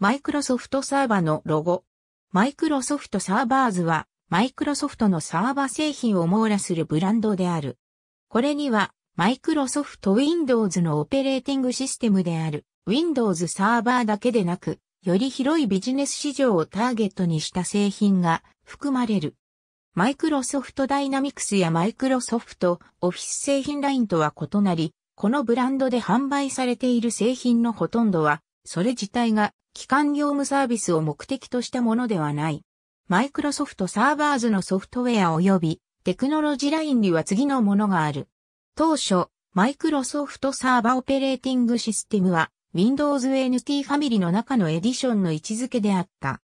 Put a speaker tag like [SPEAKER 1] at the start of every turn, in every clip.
[SPEAKER 1] マイクロソフトサーバーのロゴ。マイクロソフトサーバーズは、マイクロソフトのサーバー製品を網羅するブランドである。これには、マイクロソフト Windows のオペレーティングシステムである Windows サーバーだけでなく、より広いビジネス市場をターゲットにした製品が含まれる。マイクロソフトダイナミクスやマイクロソフトオフィス製品ラインとは異なり、このブランドで販売されている製品のほとんどはそれ自体が基幹業務サービスを目的としたものではない。マイクロソフトサーバーズのソフトウェア及びテクノロジーラインには次のものがある。当初、マイクロソフトサーバーオペレーティングシステムは Windows NT ファミリの中のエディションの位置づけであった。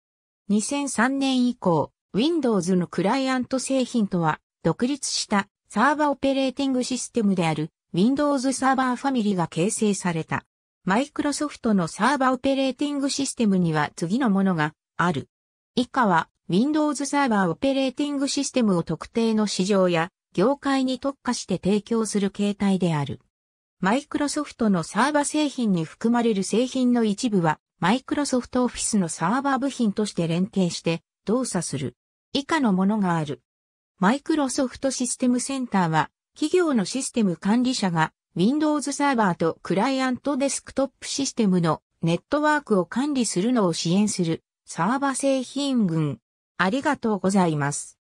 [SPEAKER 1] 2003年以降、Windows のクライアント製品とは独立したサーバーオペレーティングシステムである Windows サーバーファミリが形成された。マイクロソフトのサーバーオペレーティングシステムには次のものがある。以下は Windows サーバーオペレーティングシステムを特定の市場や業界に特化して提供する形態である。マイクロソフトのサーバー製品に含まれる製品の一部は、マイクロソフトオフィスのサーバー部品として連携して動作する。以下のものがある。マイクロソフトシステムセンターは、企業のシステム管理者が Windows サーバーとクライアントデスクトップシステムのネットワークを管理するのを支援するサーバ製品群。ありがとうござい
[SPEAKER 2] ます。